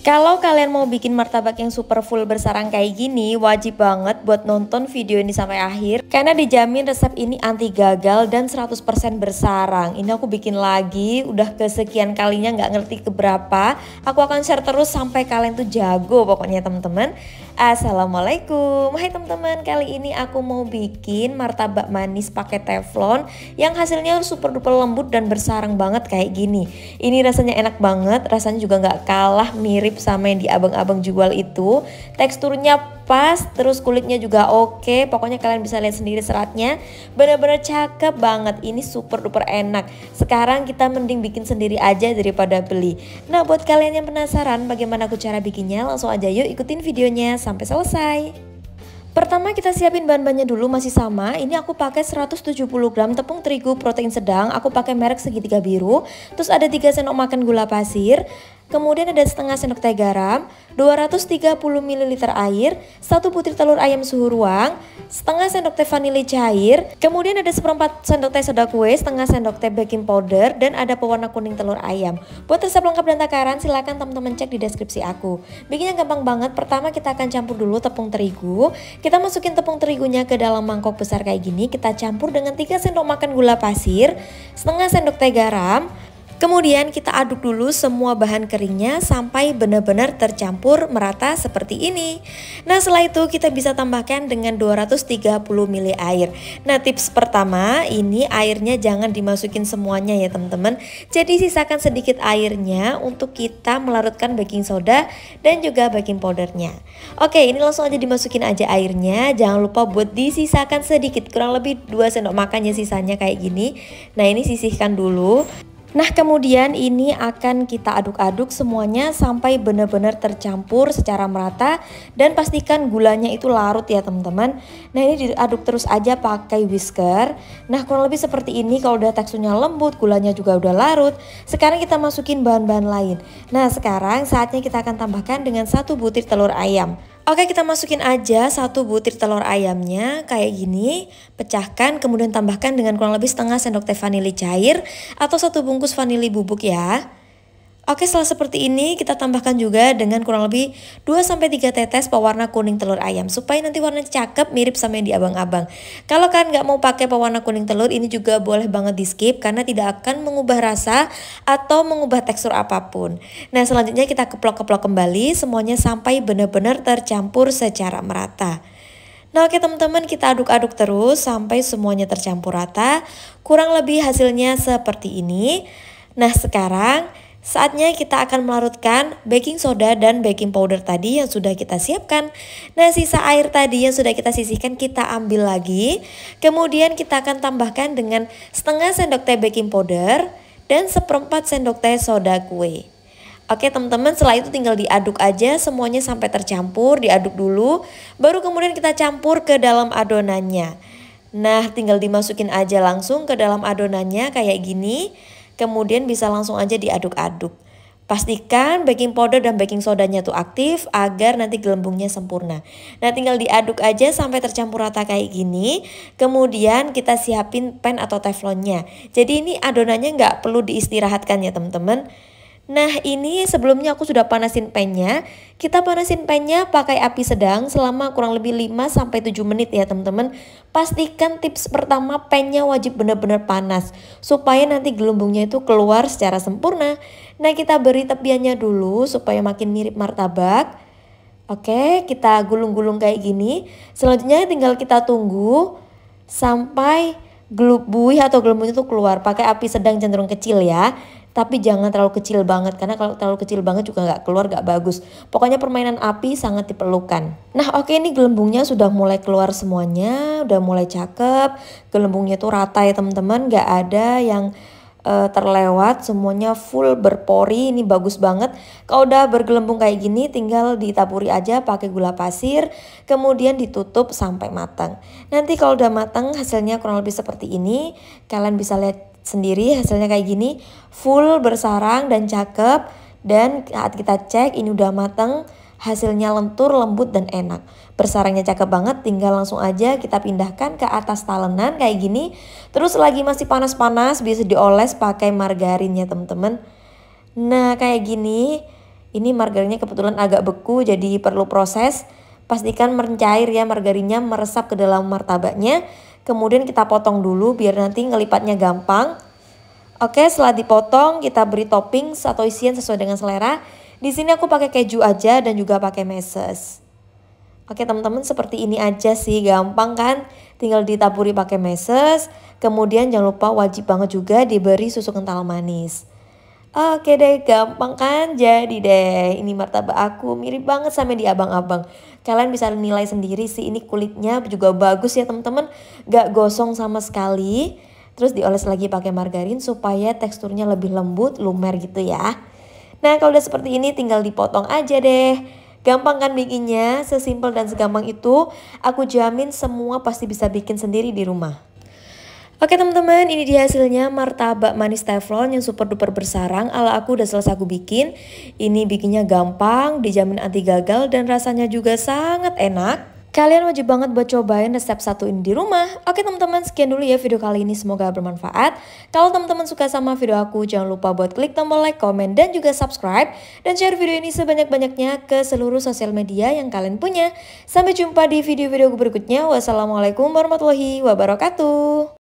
Kalau kalian mau bikin martabak yang super full bersarang kayak gini, wajib banget buat nonton video ini sampai akhir. Karena dijamin resep ini anti gagal dan 100% bersarang. Ini aku bikin lagi, udah kesekian kalinya nggak ngerti keberapa. Aku akan share terus sampai kalian tuh jago pokoknya temen-temen. Assalamualaikum Hai teman-teman kali ini aku mau bikin martabak manis pakai teflon Yang hasilnya super duper lembut dan bersarang banget kayak gini Ini rasanya enak banget rasanya juga gak kalah mirip sama yang di abang-abang jual itu Teksturnya pas terus kulitnya juga oke okay. pokoknya kalian bisa lihat sendiri seratnya bener-bener cakep banget ini super duper enak sekarang kita mending bikin sendiri aja daripada beli nah buat kalian yang penasaran bagaimana aku cara bikinnya langsung aja yuk ikutin videonya sampai selesai Pertama kita siapin bahan-bahannya dulu masih sama Ini aku pakai 170 gram tepung terigu protein sedang Aku pakai merek segitiga biru Terus ada 3 sendok makan gula pasir kemudian ada setengah sendok teh garam, 230 ml air, 1 butir telur ayam suhu ruang, setengah sendok teh vanili cair, kemudian ada seperempat sendok teh soda kue, setengah sendok teh baking powder, dan ada pewarna kuning telur ayam. Buat resep lengkap dan takaran silahkan teman-teman cek di deskripsi aku. Bikinnya gampang banget, pertama kita akan campur dulu tepung terigu, kita masukin tepung terigunya ke dalam mangkok besar kayak gini, kita campur dengan 3 sendok makan gula pasir, setengah sendok teh garam, Kemudian kita aduk dulu semua bahan keringnya sampai benar-benar tercampur merata seperti ini. Nah setelah itu kita bisa tambahkan dengan 230 ml air. Nah tips pertama ini airnya jangan dimasukin semuanya ya teman-teman. Jadi sisakan sedikit airnya untuk kita melarutkan baking soda dan juga baking powdernya. Oke ini langsung aja dimasukin aja airnya. Jangan lupa buat disisakan sedikit kurang lebih 2 sendok makannya sisanya kayak gini. Nah ini sisihkan dulu. Nah kemudian ini akan kita aduk-aduk semuanya sampai benar-benar tercampur secara merata dan pastikan gulanya itu larut ya teman-teman. Nah ini diaduk terus aja pakai whisker. Nah kurang lebih seperti ini kalau udah teksturnya lembut, gulanya juga udah larut. Sekarang kita masukin bahan-bahan lain. Nah sekarang saatnya kita akan tambahkan dengan satu butir telur ayam. Oke kita masukin aja satu butir telur ayamnya kayak gini Pecahkan kemudian tambahkan dengan kurang lebih setengah sendok teh vanili cair Atau satu bungkus vanili bubuk ya Oke setelah seperti ini kita tambahkan juga dengan kurang lebih 2-3 tetes pewarna kuning telur ayam supaya nanti warnanya cakep mirip sama yang di abang-abang. Kalau kalian nggak mau pakai pewarna kuning telur ini juga boleh banget di skip karena tidak akan mengubah rasa atau mengubah tekstur apapun. Nah selanjutnya kita keplok-keplok kembali semuanya sampai benar-benar tercampur secara merata. Nah oke teman-teman kita aduk-aduk terus sampai semuanya tercampur rata Kurang lebih hasilnya seperti ini Nah sekarang Saatnya kita akan melarutkan baking soda dan baking powder tadi yang sudah kita siapkan. Nah, sisa air tadi yang sudah kita sisihkan kita ambil lagi. Kemudian kita akan tambahkan dengan setengah sendok teh baking powder dan seperempat sendok teh soda kue. Oke teman-teman setelah itu tinggal diaduk aja semuanya sampai tercampur diaduk dulu baru kemudian kita campur ke dalam adonannya. Nah tinggal dimasukin aja langsung ke dalam adonannya kayak gini kemudian bisa langsung aja diaduk-aduk. Pastikan baking powder dan baking sodanya tuh aktif agar nanti gelembungnya sempurna. Nah tinggal diaduk aja sampai tercampur rata kayak gini. Kemudian kita siapin pan atau teflonnya. Jadi ini adonannya nggak perlu diistirahatkan ya teman-teman. Nah ini sebelumnya aku sudah panasin pennya Kita panasin pennya pakai api sedang selama kurang lebih 5-7 menit ya teman-teman Pastikan tips pertama pennya wajib benar-benar panas Supaya nanti gelembungnya itu keluar secara sempurna Nah kita beri tepiannya dulu supaya makin mirip martabak Oke kita gulung-gulung kayak gini Selanjutnya tinggal kita tunggu sampai gelubui atau gelembungnya itu keluar pakai api sedang cenderung kecil ya tapi jangan terlalu kecil banget karena kalau terlalu kecil banget juga nggak keluar nggak bagus pokoknya permainan api sangat diperlukan nah oke ini gelembungnya sudah mulai keluar semuanya udah mulai cakep gelembungnya tuh rata ya teman-teman nggak ada yang uh, terlewat semuanya full berpori ini bagus banget kalau udah bergelembung kayak gini tinggal ditaburi aja pakai gula pasir kemudian ditutup sampai matang nanti kalau udah matang hasilnya kurang lebih seperti ini kalian bisa lihat sendiri hasilnya kayak gini full bersarang dan cakep dan saat kita cek ini udah mateng hasilnya lentur, lembut, dan enak. Bersarangnya cakep banget, tinggal langsung aja kita pindahkan ke atas talenan kayak gini. Terus lagi masih panas-panas, bisa dioles pakai margarinnya temen-temen Nah kayak gini, ini margarinnya kebetulan agak beku jadi perlu proses. Pastikan mencair ya margarinnya meresap ke dalam martabaknya. Kemudian kita potong dulu biar nanti ngelipatnya gampang. Oke, setelah dipotong kita beri topping atau isian sesuai dengan selera. Di sini aku pakai keju aja dan juga pakai meses. Oke teman-teman seperti ini aja sih gampang kan tinggal ditaburi pakai meses kemudian jangan lupa wajib banget juga diberi susu kental manis Oke deh, gampang kan? Jadi deh, ini martabak aku mirip banget sama di abang-abang. Kalian bisa nilai sendiri sih, ini kulitnya juga bagus ya teman-teman. Gak gosong sama sekali. Terus dioles lagi pakai margarin supaya teksturnya lebih lembut, lumer gitu ya. Nah kalau udah seperti ini tinggal dipotong aja deh. Gampang kan bikinnya, sesimpel dan segampang itu. Aku jamin semua pasti bisa bikin sendiri di rumah. Oke teman-teman, ini dia hasilnya martabak manis teflon yang super duper bersarang ala aku udah selesai aku bikin. Ini bikinnya gampang, dijamin anti gagal dan rasanya juga sangat enak. Kalian wajib banget buat cobain resep satu ini di rumah. Oke teman-teman, sekian dulu ya video kali ini, semoga bermanfaat. Kalau teman-teman suka sama video aku, jangan lupa buat klik tombol like, komen, dan juga subscribe. Dan share video ini sebanyak-banyaknya ke seluruh sosial media yang kalian punya. Sampai jumpa di video-video berikutnya. Wassalamualaikum warahmatullahi wabarakatuh.